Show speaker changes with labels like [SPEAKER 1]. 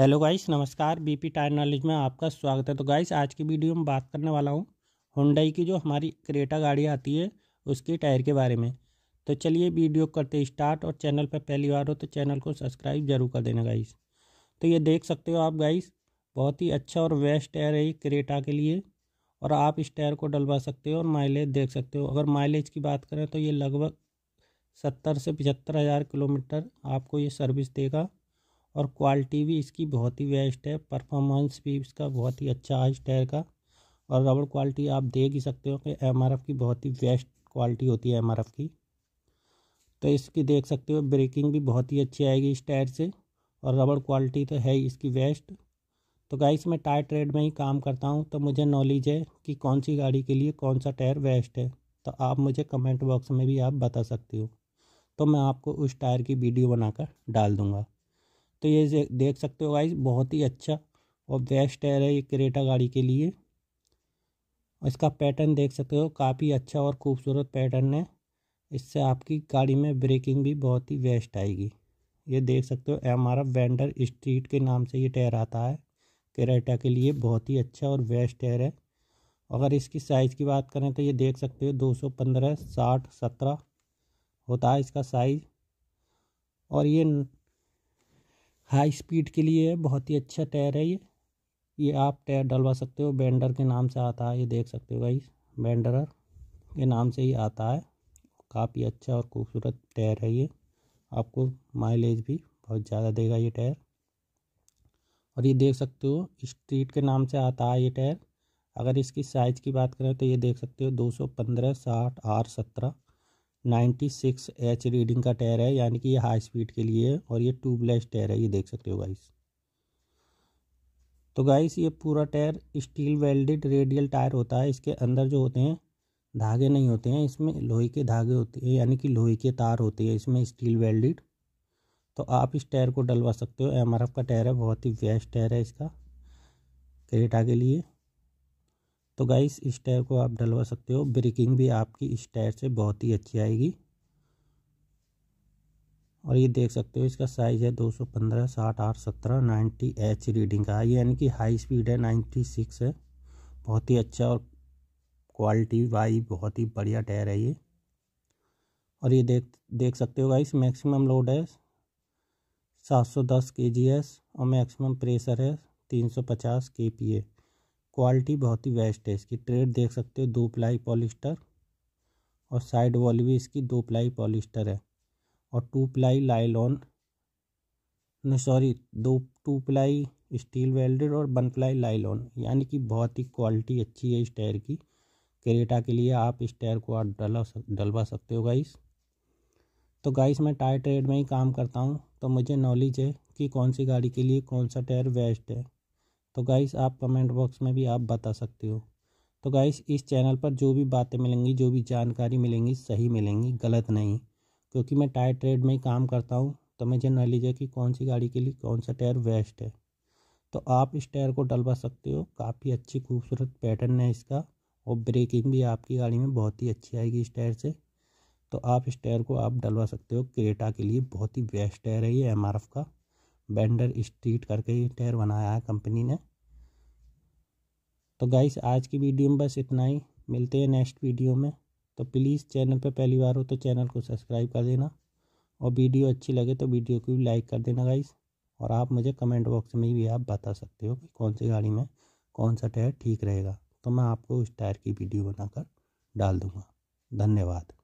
[SPEAKER 1] hello guys नमस्कार BP tyre knowledge में आपका स्वागत है तो गाइस आज की वीडियो में बात करने वाला हूँ हुंडई की जो हमारी क्रेटा गाड़ी आती है उसके टायर के बारे में तो चलिए वीडियो करते स्टार्ट और चैनल पर पहली बार हो तो चैनल को सब्सक्राइब जरूर कर देना गाइस तो ये देख सकते हो आप गाइस बहुत ही अच्छा और बेस्ट टायर है ये क्रेटा के लिए और आप इस टायर को डलवा सकते हो और माइलेज देख सकते हो अगर माइलेज की बात करें तो ये लगभग सत्तर से पचहत्तर हज़ार किलोमीटर आपको ये सर्विस देगा और क्वालिटी भी इसकी बहुत ही बेस्ट है परफॉर्मेंस भी इसका बहुत ही अच्छा है इस टायर का और रबड़ क्वालिटी आप देख ही सकते हो कि एम की बहुत ही बेस्ट क्वालिटी होती है एम की तो इसकी देख सकते हो ब्रेकिंग भी बहुत ही अच्छी आएगी इस टायर से और रबड़ क्वालिटी तो है ही इसकी बेस्ट तो गाइस मैं टायर ट्रेड में ही काम करता हूँ तो मुझे नॉलेज है कि कौन सी गाड़ी के लिए कौन सा टायर बेस्ट है तो आप मुझे कमेंट बॉक्स में भी आप बता सकते हो तो मैं आपको उस टायर की वीडियो बनाकर डाल दूँगा तो ये देख सकते हो गाइज बहुत ही अच्छा और बेस्ट टायर है ये क्रेटा गाड़ी के लिए इसका पैटर्न देख सकते हो काफ़ी अच्छा और खूबसूरत पैटर्न है इससे आपकी गाड़ी में ब्रेकिंग भी बहुत ही बेस्ट आएगी ये देख सकते हो एम एफ वेंडर स्ट्रीट के नाम से ये टायर आता है क्रेटा के लिए बहुत ही अच्छा और बेस्ट टायर है अगर इसकी साइज़ की बात करें तो ये देख सकते हो 215 60 17 होता है इसका साइज़ और ये हाई स्पीड के लिए है बहुत ही अच्छा टायर है ये ये आप टायर डलवा सकते हो बैंडर के नाम से आता है ये देख सकते हो भाई बैंडर के नाम से ही आता है काफ़ी अच्छा और खूबसूरत टायर है ये आपको माइलेज भी बहुत ज़्यादा देगा ये टायर और ये देख सकते हो स्ट्रीट के नाम से आता है ये टायर अगर इसकी साइज़ की बात करें तो ये देख सकते हो दो सौ पंद्रह साठ आर सत्रह नाइन्टी सिक्स एच रीडिंग का टायर है यानी कि ये हाई स्पीड के लिए है और ये ट्यूबलेस टायर है ये देख सकते हो गाइस तो गाइस ये पूरा tyre steel welded radial tyre होता है इसके अंदर जो होते हैं धागे नहीं होते हैं इसमें लोहे के धागे होते हैं यानी कि लोहे के तार होते हैं इसमें स्टील वेल्डेड तो आप इस टायर को डलवा सकते हो एम का टायर है बहुत ही बेस्ट टायर है इसका क्रेटा के लिए तो गाइस इस टायर को आप डलवा सकते हो ब्रेकिंग भी आपकी इस टायर से बहुत ही अच्छी आएगी और ये देख सकते हो इसका साइज़ है 215 साठ आठ सत्रह नाइन्टी एच रीडिंग का यानी कि हाई स्पीड है 96 है बहुत ही अच्छा और क्वालिटी वाई बहुत ही बढ़िया टायर है ये और ये देख देख सकते हो गाइस मैक्सिमम लोड है 710 सौ दस और मैक्सिमम प्रेशर है 350 ए क्वालिटी बहुत ही बेस्ट है इसकी ट्रेड देख सकते हो दो प्लाई पॉलिस्टर और साइड वॉल भी इसकी दो प्लाई पॉलिस्टर है और टू प्लाई लाइलॉन नहीं सॉरी दो टू प्लाई स्टील वेल्डेड और वन प्लाई लाइलॉन यानी कि बहुत ही क्वालिटी अच्छी है इस टायर की करेटा के लिए आप इस टायर को आप डला सक, डलवा सकते हो गाइस तो गाइस मैं टायर ट्रेड में ही काम करता हूँ तो मुझे नॉलेज है कि कौन सी गाड़ी के लिए कौन सा टायर बेस्ट है तो गाइस आप कमेंट बॉक्स में भी आप बता सकते हो तो गाइस इस चैनल पर जो भी बातें मिलेंगी जो भी जानकारी मिलेंगी सही मिलेंगी गलत नहीं क्योंकि मैं टायर ट्रेड में ही काम करता हूँ तो जन नॉलेज है कि कौन सी गाड़ी के लिए कौन सा टायर बेस्ट है तो आप इस टायर को डलवा सकते हो काफ़ी अच्छी खूबसूरत पैटर्न है इसका और ब्रेकिंग भी आपकी गाड़ी में बहुत ही अच्छी आएगी इस टायर से तो आप इस टायर को आप डलवा सकते हो क्रेटा के लिए बहुत ही बेस्ट टायर है ये एम का बेंडर स्ट्रीट करके टायर बनाया है कंपनी ने तो गाइस आज की वीडियो में बस इतना ही मिलते हैं नेक्स्ट वीडियो में तो प्लीज़ चैनल पर पहली बार हो तो चैनल को सब्सक्राइब कर देना और वीडियो अच्छी लगे तो वीडियो को भी लाइक कर देना गाइस और आप मुझे कमेंट बॉक्स में भी आप बता सकते हो कि कौन सी गाड़ी में कौन सा टायर ठीक रहेगा तो मैं आपको उस टायर की वीडियो बनाकर डाल दूँगा धन्यवाद